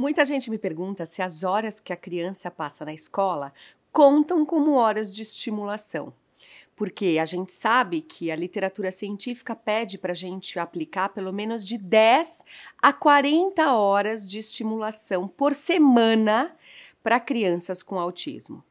Muita gente me pergunta se as horas que a criança passa na escola contam como horas de estimulação. Porque a gente sabe que a literatura científica pede para a gente aplicar pelo menos de 10 a 40 horas de estimulação por semana para crianças com autismo.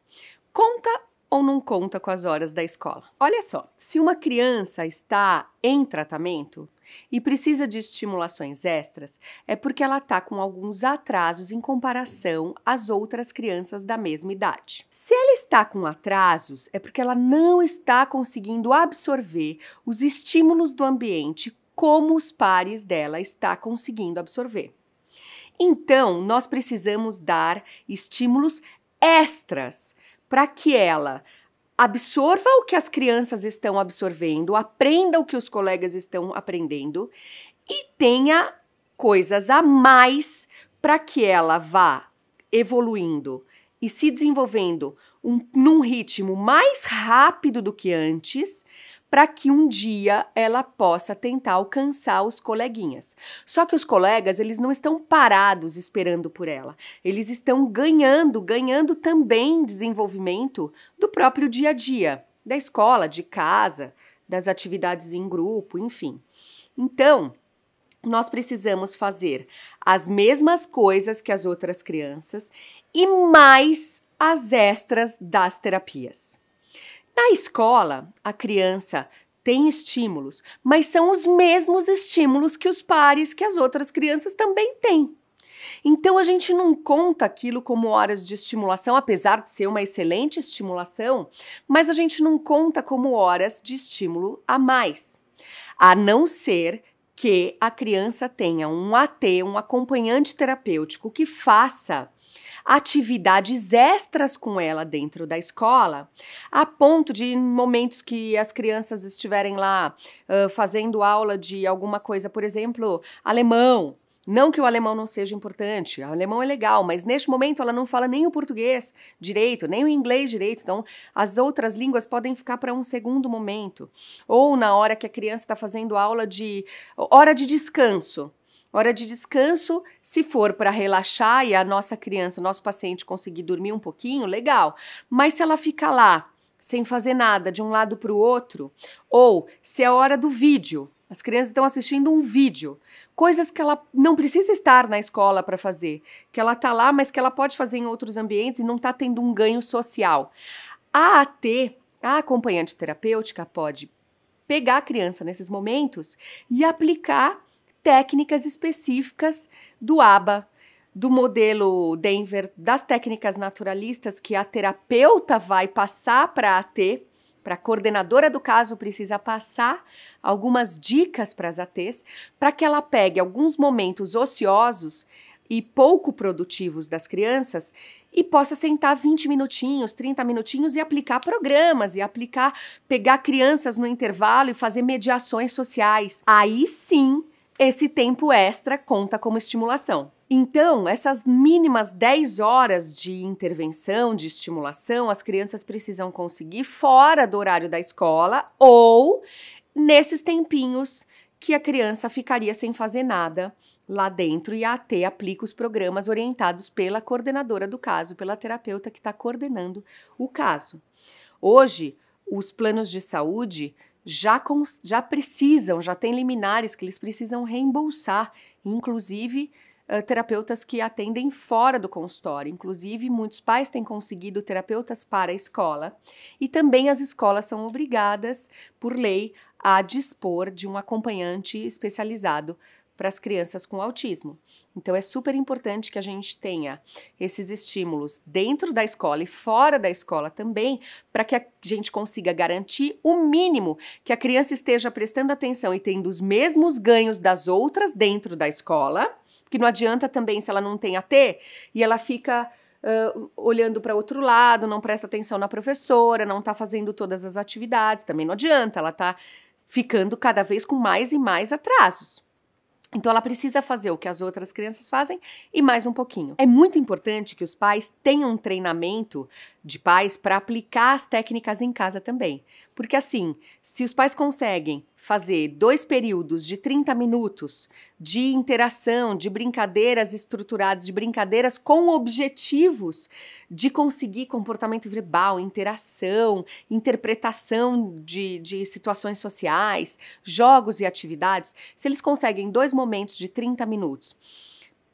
Conta ou não conta com as horas da escola. Olha só, se uma criança está em tratamento e precisa de estimulações extras, é porque ela está com alguns atrasos em comparação às outras crianças da mesma idade. Se ela está com atrasos, é porque ela não está conseguindo absorver os estímulos do ambiente como os pares dela está conseguindo absorver. Então, nós precisamos dar estímulos extras para que ela absorva o que as crianças estão absorvendo, aprenda o que os colegas estão aprendendo e tenha coisas a mais para que ela vá evoluindo e se desenvolvendo um, num ritmo mais rápido do que antes para que um dia ela possa tentar alcançar os coleguinhas. Só que os colegas, eles não estão parados esperando por ela. Eles estão ganhando, ganhando também desenvolvimento do próprio dia a dia, da escola, de casa, das atividades em grupo, enfim. Então, nós precisamos fazer as mesmas coisas que as outras crianças e mais as extras das terapias. Na escola, a criança tem estímulos, mas são os mesmos estímulos que os pares, que as outras crianças também têm. Então a gente não conta aquilo como horas de estimulação, apesar de ser uma excelente estimulação, mas a gente não conta como horas de estímulo a mais. A não ser que a criança tenha um AT, um acompanhante terapêutico que faça atividades extras com ela dentro da escola, a ponto de momentos que as crianças estiverem lá uh, fazendo aula de alguma coisa, por exemplo, alemão. Não que o alemão não seja importante, o alemão é legal, mas neste momento ela não fala nem o português direito, nem o inglês direito, então as outras línguas podem ficar para um segundo momento. Ou na hora que a criança está fazendo aula de. hora de descanso. Hora de descanso, se for para relaxar e a nossa criança, nosso paciente conseguir dormir um pouquinho, legal. Mas se ela ficar lá sem fazer nada de um lado para o outro, ou se é hora do vídeo, as crianças estão assistindo um vídeo, coisas que ela não precisa estar na escola para fazer, que ela está lá, mas que ela pode fazer em outros ambientes e não está tendo um ganho social. A AT, a acompanhante terapêutica, pode pegar a criança nesses momentos e aplicar técnicas específicas do ABA, do modelo Denver, das técnicas naturalistas que a terapeuta vai passar para a AT, para a coordenadora do caso precisa passar algumas dicas para as ATs, para que ela pegue alguns momentos ociosos e pouco produtivos das crianças e possa sentar 20 minutinhos, 30 minutinhos e aplicar programas e aplicar pegar crianças no intervalo e fazer mediações sociais. Aí sim, esse tempo extra conta como estimulação. Então, essas mínimas 10 horas de intervenção, de estimulação, as crianças precisam conseguir fora do horário da escola ou nesses tempinhos que a criança ficaria sem fazer nada lá dentro e a AT aplica os programas orientados pela coordenadora do caso, pela terapeuta que está coordenando o caso. Hoje, os planos de saúde já, já precisam, já têm liminares que eles precisam reembolsar, inclusive uh, terapeutas que atendem fora do consultório. Inclusive, muitos pais têm conseguido terapeutas para a escola e também as escolas são obrigadas, por lei, a dispor de um acompanhante especializado para as crianças com autismo. Então é super importante que a gente tenha esses estímulos dentro da escola e fora da escola também, para que a gente consiga garantir o mínimo que a criança esteja prestando atenção e tendo os mesmos ganhos das outras dentro da escola, porque não adianta também se ela não tem AT e ela fica Uh, olhando para outro lado, não presta atenção na professora, não está fazendo todas as atividades, também não adianta, ela está ficando cada vez com mais e mais atrasos. Então ela precisa fazer o que as outras crianças fazem e mais um pouquinho. É muito importante que os pais tenham um treinamento de pais para aplicar as técnicas em casa também. Porque assim, se os pais conseguem fazer dois períodos de 30 minutos de interação, de brincadeiras estruturadas, de brincadeiras com objetivos de conseguir comportamento verbal, interação, interpretação de, de situações sociais, jogos e atividades, se eles conseguem dois momentos de 30 minutos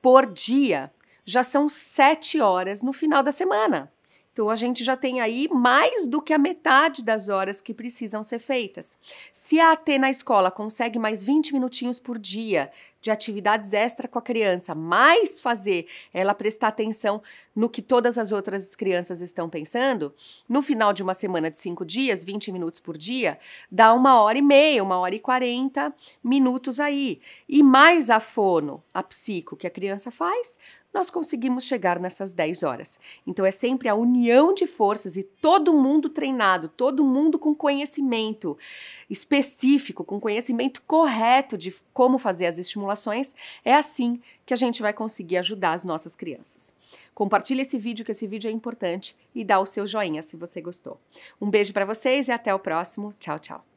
por dia, já são sete horas no final da semana. Então, a gente já tem aí mais do que a metade das horas que precisam ser feitas. Se a AT na escola consegue mais 20 minutinhos por dia de atividades extra com a criança, mais fazer ela prestar atenção no que todas as outras crianças estão pensando, no final de uma semana de cinco dias, 20 minutos por dia, dá uma hora e meia, uma hora e 40 minutos aí. E mais a fono, a psico que a criança faz, nós conseguimos chegar nessas 10 horas. Então é sempre a união de forças e todo mundo treinado, todo mundo com conhecimento específico, com conhecimento correto de como fazer as estimulações, é assim que a gente vai conseguir ajudar as nossas crianças. Compartilhe esse vídeo, que esse vídeo é importante, e dá o seu joinha se você gostou. Um beijo para vocês e até o próximo. Tchau, tchau.